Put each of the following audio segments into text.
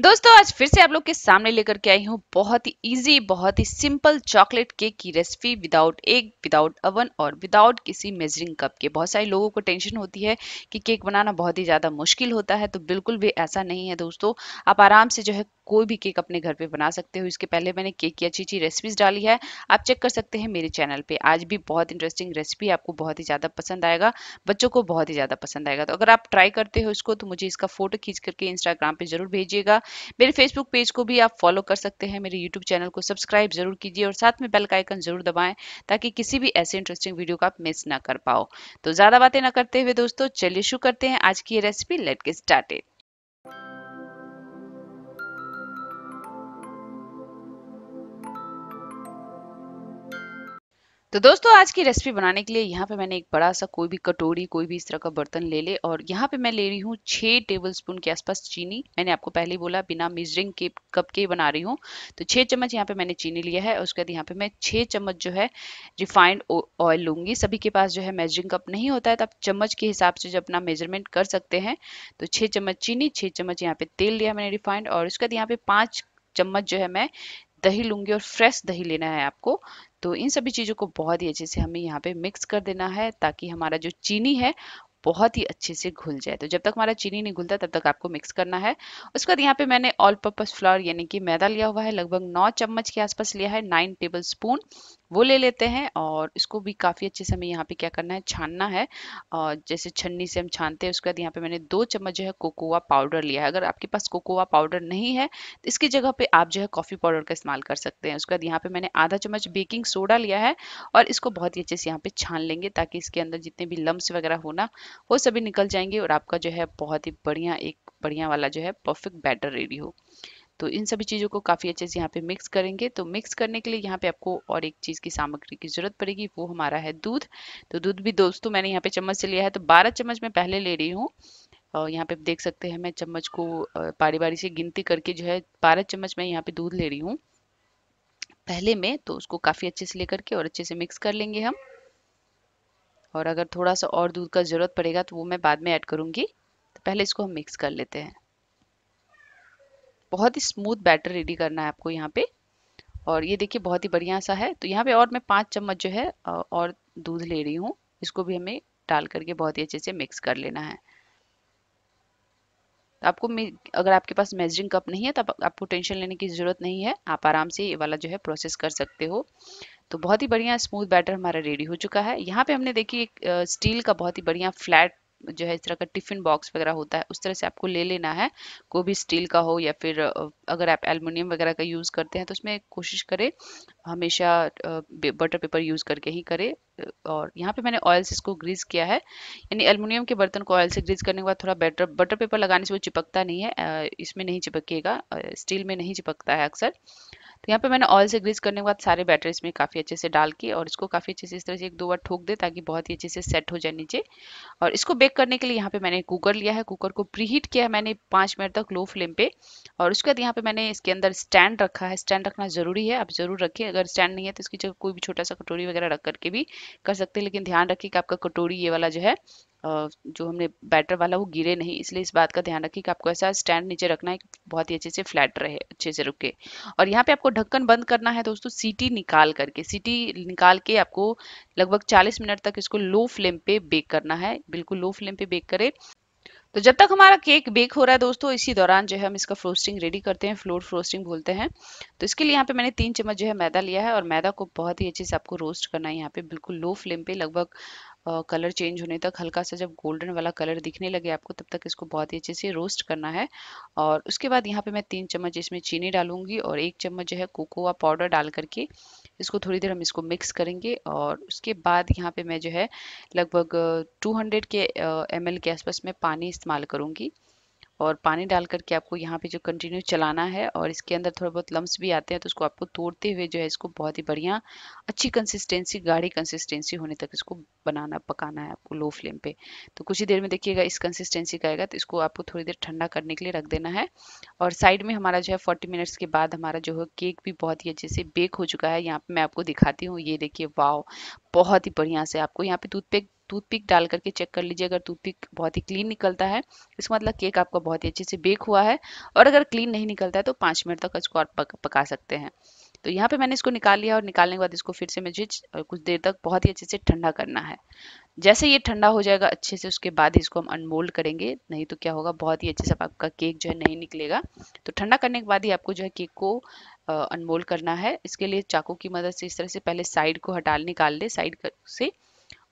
दोस्तों आज फिर से आप लोग के सामने लेकर के आई हूँ बहुत ही इजी बहुत ही सिंपल चॉकलेट केक की recipe without egg without oven और विदाउट किसी मेजरिंग कप के बहुत सारे लोगों को टेंशन होती है कि केक बनाना बहुत ही ज़्यादा मुश्किल होता है तो बिल्कुल भी ऐसा नहीं है दोस्तों आप आराम से जो है कोई भी केक अपने घर पे बना सकते हो इसके पहले मैंने केक की अच्छी अच्छी रेसिपीज डाली है आप चेक कर सकते हैं मेरे चैनल पे आज भी बहुत इंटरेस्टिंग रेसिपी आपको बहुत ही ज़्यादा पसंद आएगा बच्चों को बहुत ही ज़्यादा पसंद आएगा तो अगर आप ट्राई करते हो इसको तो मुझे इसका फोटो खींच करके इंस्टाग्राम पर जरूर भेजिएगा होगा मेरे फेसबुक पेज को भी आप फॉलो कर सकते हैं मेरे यूट्यूब चैनल को सब्सक्राइब जरूर कीजिए और साथ में बेल का आइकन जरूर दबाएं ताकि किसी भी ऐसे इंटरेस्टिंग वीडियो को आप मिस ना कर पाओ तो ज़्यादा बातें ना करते हुए दोस्तों चलिए शुरू करते हैं आज की ये रेसिपी लेट के स्टार्टेड तो दोस्तों आज की रेसिपी बनाने के लिए यहाँ पे मैंने एक बड़ा सा कोई भी कटोरी कोई भी इस तरह का बर्तन ले ले और यहाँ पे मैं ले रही हूँ छह टेबल स्पून के आसपास चीनी मैंने आपको पहले बोला बिना मेजरिंग के कप के बना रही हूँ तो छह चम्मच यहाँ पे मैंने चीनी लिया है उसके बाद यहाँ पे मैं छह चम्मच जो है रिफाइंड ऑयल लूंगी सभी के पास जो है मेजरिंग कप नहीं होता है तो आप चम्मच के हिसाब से जो अपना मेजरमेंट कर सकते हैं तो छह चम्मच चीनी छः चम्मच यहाँ पे तेल लिया मैंने रिफाइंड और उसके बाद यहाँ पे पाँच चम्मच जो है मैं दही लूंगी और फ्रेश दही लेना है आपको तो इन सभी चीज़ों को बहुत ही अच्छे से हमें यहाँ पे मिक्स कर देना है ताकि हमारा जो चीनी है बहुत ही अच्छे से घुल जाए तो जब तक हमारा चीनी नहीं घुलता तब तक आपको मिक्स करना है उसके बाद यहाँ पे मैंने ऑल पर्पज फ्लावर यानी कि मैदा लिया हुआ है लगभग नौ चम्मच के आसपास लिया है नाइन टेबल स्पून वो ले लेते हैं और इसको भी काफ़ी अच्छे से हमें यहाँ पे क्या करना है छानना है और जैसे छन्नी से हम छानते हैं उसके बाद यहाँ पे मैंने दो चम्मच जो है कोकोवा पाउडर लिया है अगर आपके पास कोकोआ पाउडर नहीं है तो इसकी जगह पे आप जो है कॉफ़ी पाउडर का इस्तेमाल कर सकते हैं उसके बाद यहाँ पे मैंने आधा चम्मच बेकिंग सोडा लिया है और इसको बहुत ही अच्छे से यहाँ पर छान लेंगे ताकि इसके अंदर जितने भी लम्ब्स वगैरह होना वो सभी निकल जाएंगे और आपका जो है बहुत ही बढ़िया एक बढ़िया वाला जो है परफेक्ट बैटर रेडी हो तो इन सभी चीज़ों को काफ़ी अच्छे से यहाँ पे मिक्स करेंगे तो मिक्स करने के लिए यहाँ पे आपको और एक चीज़ की सामग्री की ज़रूरत पड़ेगी वो हमारा है दूध तो दूध भी दोस्तों मैंने यहाँ पे चम्मच से लिया है तो 12 चम्मच मैं पहले ले रही हूँ और यहाँ पे देख सकते हैं मैं चम्मच को बारी बारी से गिनती करके जो है बारह चम्मच मैं यहाँ पे दूध ले रही हूँ पहले में तो उसको काफ़ी अच्छे से लेकर के और अच्छे से मिक्स कर लेंगे हम और अगर थोड़ा सा और दूध का ज़रूरत पड़ेगा तो वो मैं बाद में ऐड करूँगी तो पहले इसको हम मिक्स कर लेते हैं बहुत ही स्मूथ बैटर रेडी करना है आपको यहाँ पे और ये देखिए बहुत ही बढ़िया सा है तो यहाँ पे और मैं पाँच चम्मच जो है और दूध ले रही हूँ इसको भी हमें डाल करके बहुत ही अच्छे से मिक्स कर लेना है आपको अगर आपके पास मेजरिंग कप नहीं है तो आपको टेंशन लेने की ज़रूरत नहीं है आप आराम से ये वाला जो है प्रोसेस कर सकते हो तो बहुत ही बढ़िया स्मूथ बैटर हमारा रेडी हो चुका है यहाँ पे हमने देखी एक स्टील का बहुत ही बढ़िया फ्लैट जो है इस तरह का टिफिन बॉक्स वगैरह होता है उस तरह से आपको ले लेना है कोई भी स्टील का हो या फिर अगर आप एलमिनियम वगैरह का यूज़ करते हैं तो उसमें कोशिश करें हमेशा बटर पेपर यूज़ करके ही करें और यहाँ पे मैंने ऑयल से इसको ग्रीस किया है यानी एलमिनियम के बर्तन को ऑयल से ग्रीस करने के बाद थोड़ा बेटर बटर पेपर लगाने से वो चिपकता नहीं है इसमें नहीं चिपकेगा स्टील में नहीं चिपकता है अक्सर तो यहाँ पे मैंने ऑयल से ग्रीस करने के बाद सारे बैटर इसमें काफ़ी अच्छे से डाल के और इसको काफ़ी अच्छे से इस तरह से एक दो बार ठोक दे ताकि बहुत ही अच्छे से सेट हो जाए नीचे और इसको बेक करने के लिए यहाँ पे मैंने कुकर लिया है कुकर को प्रीहीट किया है मैंने पाँच मिनट तक लो फ्लेम पे और उसके बाद यहाँ पर मैंने इसके अंदर स्टैंड रखा है स्टैंड रखना ज़रूरी है आप ज़रूर रखिए अगर अगर स्टैंड नहीं है तो इसकी जगह कोई भी छोटा सा कटोरी वगैरह रख करके भी कर सकते हैं लेकिन ध्यान रखिए कि आपका कटोरी ये वाला जो है जो हमने बैटर वाला वो गिरे नहीं इसलिए इस बात का ध्यान रखिए कि आपको ऐसा स्टैंड नीचे रखना है कि बहुत ही अच्छे से फ्लैट रहे अच्छे से रुके और यहाँ पे आपको ढक्कन बंद करना है दोस्तों सीटी निकाल करके सीटी निकाल के आपको लगभग 40 मिनट तक इसको लो फ्लेम पे बेक करना है बिल्कुल लो फ्लेम पे बेक करें तो जब तक हमारा केक बेक हो रहा है दोस्तों इसी दौरान जो है हम इसका फ्रोस्टिंग रेडी करते हैं फ्लोर फ्रोस्टिंग बोलते हैं तो इसके लिए यहाँ पे मैंने तीन चम्मच जो है मैदा लिया है और मैदा को बहुत ही अच्छे से आपको रोस्ट करना है यहाँ पे बिल्कुल लो फ्लेम पे लगभग कलर चेंज होने तक हल्का सा जब गोल्डन वाला कलर दिखने लगे आपको तब तक इसको बहुत ही अच्छे से रोस्ट करना है और उसके बाद यहाँ पे मैं तीन चम्मच इसमें चीनी डालूंगी और एक चम्मच जो है कोकोआ पाउडर डाल करके इसको थोड़ी देर हम इसको मिक्स करेंगे और उसके बाद यहाँ पे मैं जो है लगभग 200 के एम के आसपास मैं पानी इस्तेमाल करूँगी और पानी डाल करके आपको यहाँ पे जो कंटिन्यू चलाना है और इसके अंदर थोड़ा बहुत लम्ब भी आते हैं तो उसको आपको तोड़ते हुए जो है इसको बहुत ही बढ़िया अच्छी कंसिस्टेंसी गाढ़ी कंसिस्टेंसी होने तक इसको बनाना पकाना है आपको लो फ्लेम पे तो कुछ ही देर में देखिएगा इस कंसिस्टेंसी का आएगा तो इसको आपको थोड़ी देर ठंडा करने के लिए रख देना है और साइड में हमारा जो है फोर्टी मिनट्स के बाद हमारा जो है केक भी बहुत ही अच्छे से बेक हो चुका है यहाँ पर मैं आपको दिखाती हूँ ये देखिए वाव बहुत ही बढ़िया से आपको यहाँ पे दूध पे टूथपिक डाल करके चेक कर लीजिए अगर टूथपिक बहुत ही क्लीन निकलता है इसका मतलब केक आपका बहुत ही अच्छे से बेक हुआ है और अगर क्लीन नहीं निकलता है तो पाँच मिनट तक इसको और पका सकते हैं तो यहाँ पे मैंने इसको निकाल लिया और निकालने के बाद इसको फिर से मुझे कुछ देर तक बहुत ही अच्छे से ठंडा करना है जैसे ये ठंडा हो जाएगा अच्छे से उसके बाद इसको हम अनमोल्ड करेंगे नहीं तो क्या होगा बहुत ही अच्छे से आपका केक जो है नहीं निकलेगा तो ठंडा करने के बाद ही आपको जो है केक को अनमोल्ड करना है इसके लिए चाकू की मदद से इस तरह से पहले साइड को हटा निकाल दे साइड से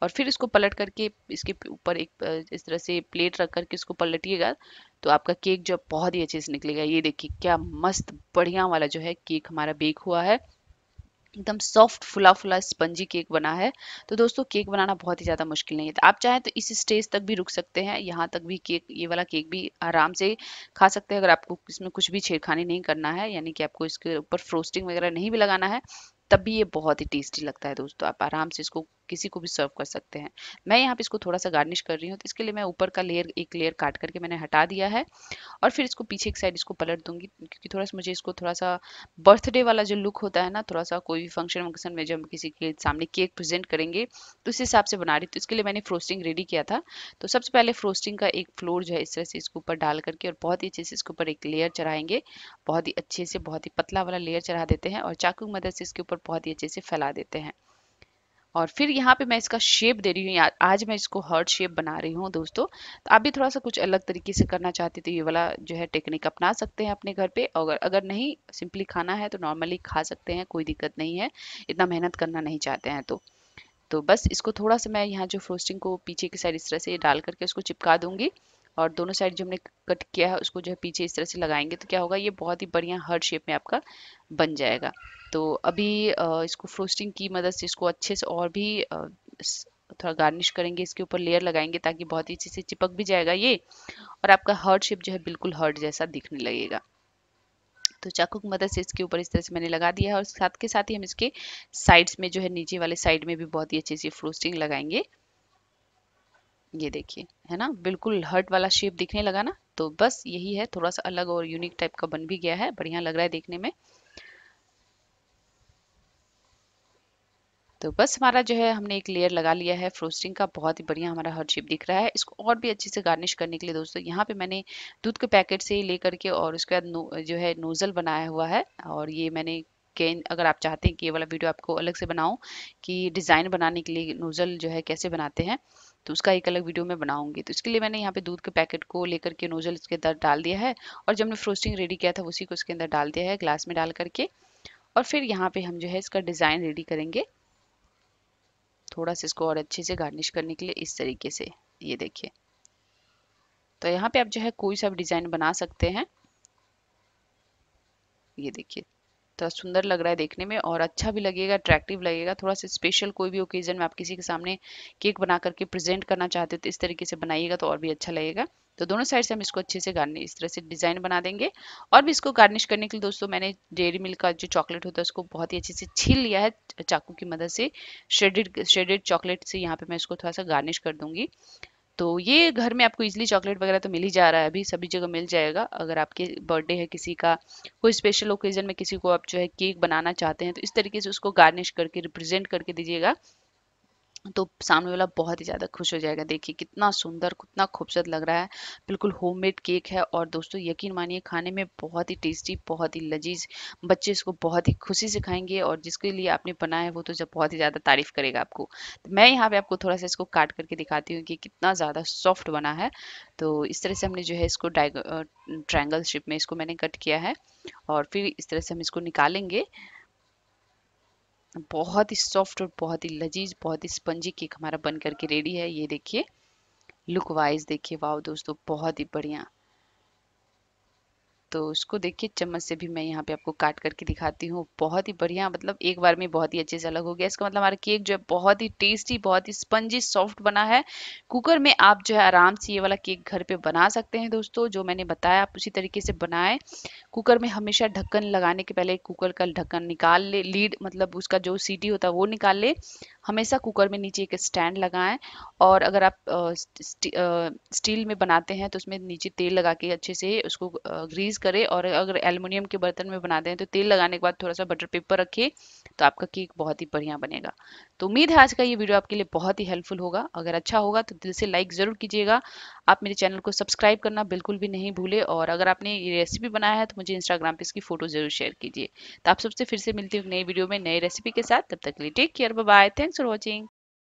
और फिर इसको पलट करके इसके ऊपर एक इस तरह से प्लेट रख करके इसको पलटिएगा तो आपका केक जो बहुत ही अच्छे से निकलेगा ये देखिए क्या मस्त बढ़िया वाला जो है केक हमारा बेक हुआ है एकदम सॉफ्ट फुला फुला स्पंजी केक बना है तो दोस्तों केक बनाना बहुत ही ज़्यादा मुश्किल नहीं है तो आप चाहें तो इस स्टेज तक भी रुक सकते हैं यहाँ तक भी केक ये वाला केक भी आराम से खा सकते हैं अगर आपको इसमें कुछ भी छेड़खानी नहीं करना है यानी कि आपको इसके ऊपर फ्रोस्टिंग वगैरह नहीं भी लगाना है तब भी ये बहुत ही टेस्टी लगता है दोस्तों आप आराम से इसको किसी को भी सर्व कर सकते हैं मैं यहाँ पे इसको थोड़ा सा गार्निश कर रही हूँ तो इसके लिए मैं ऊपर का लेयर एक लेयर काट करके मैंने हटा दिया है और फिर इसको पीछे एक साइड इसको पलट दूंगी क्योंकि थोड़ा सा मुझे इसको थोड़ा सा बर्थडे वाला जो लुक होता है ना थोड़ा सा कोई भी फंक्शन वंक्शन में जब हम किसी के सामने केक प्रेजेंट करेंगे तो उस हिसाब से बना रही तो इसके लिए मैंने फ्रोस्टिंग रेडी किया था तो सबसे पहले फ्रोस्टिंग का एक फ्लोर जो है इस तरह से इसके ऊपर डाल करके और बहुत ही अच्छे से इसके ऊपर एक लेयर चढ़ाएंगे बहुत ही अच्छे से बहुत ही पतला वाला लेयर चढ़ा देते हैं और चाकू की मदद से इसके ऊपर बहुत ही अच्छे से फैला देते हैं और फिर यहाँ पे मैं इसका शेप दे रही हूँ आज मैं इसको हर्ट शेप बना रही हूँ दोस्तों तो आप भी थोड़ा सा कुछ अलग तरीके से करना चाहते तो ये वाला जो है टेक्निक अपना सकते हैं अपने घर पे और अगर नहीं सिंपली खाना है तो नॉर्मली खा सकते हैं कोई दिक्कत नहीं है इतना मेहनत करना नहीं चाहते हैं तो तो बस इसको थोड़ा सा मैं यहाँ जो फ्रोस्टिंग को पीछे की साइड इस तरह से डाल करके उसको चिपका दूंगी और दोनों साइड जो हमने कट किया है उसको जो है पीछे इस तरह से लगाएंगे तो क्या होगा ये बहुत ही बढ़िया हर्ट शेप में आपका बन जाएगा तो अभी इसको फ्रोस्टिंग की मदद से इसको अच्छे से और भी थोड़ा गार्निश करेंगे इसके ऊपर लेयर लगाएंगे ताकि बहुत ही अच्छे से चिपक भी जाएगा ये और आपका हर्ट शेप जो है बिल्कुल हर्ट जैसा दिखने लगेगा तो चाकू की मदद से इसके ऊपर इस तरह से मैंने लगा दिया है और साथ के साथ ही हम इसके साइड्स में जो है नीचे वाले साइड में भी बहुत ही अच्छे से फ्रोस्टिंग लगाएंगे ये देखिए है ना बिल्कुल हर्ट वाला शेप दिखने लगा ना तो बस यही है थोड़ा सा अलग और यूनिक टाइप का बन भी गया है बढ़िया लग रहा है देखने में तो बस हमारा जो है हमने एक लेयर लगा लिया है फ्रोस्टिंग का बहुत ही बढ़िया हमारा हर शेप दिख रहा है इसको और भी अच्छे से गार्निश करने के लिए दोस्तों यहाँ पे मैंने दूध के पैकेट से ले करके और उसके बाद जो है नोज़ल बनाया हुआ है और ये मैंने कैन अगर आप चाहते हैं कि ये वाला वीडियो आपको अलग से बनाऊँ कि डिज़ाइन बनाने के लिए नोज़ल जो है कैसे बनाते हैं तो उसका एक अलग वीडियो मैं बनाऊंगी तो इसके लिए मैंने यहाँ पे दूध के पैकेट को लेकर के नोज़ल इसके अंदर डाल दिया है और जब हमने फ्रोस्टिंग रेडी किया था उसी को इसके अंदर डाल दिया है ग्लास में डाल करके और फिर यहाँ पे हम जो है इसका डिज़ाइन रेडी करेंगे थोड़ा सा इसको और अच्छे से गार्निश करने के लिए इस तरीके से ये देखिए तो यहाँ पे आप जो है कोई सा डिज़ाइन बना सकते हैं ये देखिए तो सुंदर लग रहा है देखने में और अच्छा भी लगेगा अट्रैक्टिव लगेगा थोड़ा सा स्पेशल कोई भी ओकेजन में आप किसी के सामने केक बना करके प्रेजेंट करना चाहते हो तो इस तरीके से बनाइएगा तो और भी अच्छा लगेगा तो दोनों साइड से हम इसको अच्छे से गार्निश इस तरह से डिजाइन बना देंगे और भी इसको गार्निश करने के लिए दोस्तों मैंने डेयरी मिल्क का जो चॉकलेट होता है उसको बहुत ही अच्छे से छील लिया है चाकू की मदद से श्रेडेड श्रेडेड चॉकलेट से यहाँ पे मैं इसको थोड़ा सा गार्निश कर दूंगी तो ये घर में आपको इजिली चॉकलेट वगैरह तो मिल ही जा रहा है अभी सभी जगह मिल जाएगा अगर आपके बर्थडे है किसी का कोई स्पेशल ओकेजन में किसी को आप जो है केक बनाना चाहते हैं तो इस तरीके से उसको गार्निश करके रिप्रेजेंट करके दीजिएगा तो सामने वाला बहुत ही ज़्यादा खुश हो जाएगा देखिए कितना सुंदर कितना खूबसूरत लग रहा है बिल्कुल होममेड केक है और दोस्तों यकीन मानिए खाने में बहुत ही टेस्टी बहुत ही लजीज बच्चे इसको बहुत ही खुशी से खाएंगे और जिसके लिए आपने बनाया है वो तो जब बहुत ही ज़्यादा तारीफ करेगा आपको तो मैं यहाँ पे आपको थोड़ा सा इसको काट करके दिखाती हूँ कि कितना ज़्यादा सॉफ्ट बना है तो इस तरह से हमने जो है इसको ट्रायंगल शेप में इसको मैंने कट किया है और फिर इस तरह से हम इसको निकालेंगे बहुत ही सॉफ्ट और बहुत ही लजीज बहुत ही स्पंजी केक हमारा बन करके रेडी है ये देखिए लुक वाइज देखिए वाओ दोस्तों बहुत ही बढ़िया तो इसको देखिए चम्मच से भी मैं यहाँ पे आपको काट करके दिखाती हूँ बहुत ही बढ़िया मतलब एक बार में बहुत ही अच्छे से अलग हो गया इसका मतलब हमारा केक जो है बहुत ही टेस्टी बहुत ही स्पंजी सॉफ्ट बना है कुकर में आप जो है आराम से ये वाला केक घर पे बना सकते हैं दोस्तों जो मैंने बताया आप उसी तरीके से बनाए कुकर में हमेशा ढक्कन लगाने के पहले कुकर का ढक्कन निकाल ले लीड मतलब उसका जो सीटी होता है वो निकाल ले हमेशा कुकर में नीचे एक स्टैंड लगाएं और अगर आप स्टील में बनाते हैं तो उसमें नीचे तेल लगा के अच्छे से उसको ग्रीस करें और अगर एल्युमिनियम के बर्तन में बनाते हैं तो तेल लगाने के बाद थोड़ा सा बटर पेपर रखिए तो आपका केक बहुत ही बढ़िया बनेगा तो उम्मीद है आज का ये वीडियो आपके लिए बहुत ही हेल्पफुल होगा अगर अच्छा होगा तो दिल से लाइक ज़रूर कीजिएगा आप मेरे चैनल को सब्सक्राइब करना बिल्कुल भी नहीं भूले और अगर आपने ये रेसिपी बनाया है तो मुझे इंस्टाग्राम पर इसकी फ़ोटो ज़रूर शेयर कीजिए तो आप सबसे फिर से मिलती हूँ नई वीडियो में नई रेसिपी के साथ तब तक के लिए टेक केयर बाय थैंक्स 是罗京。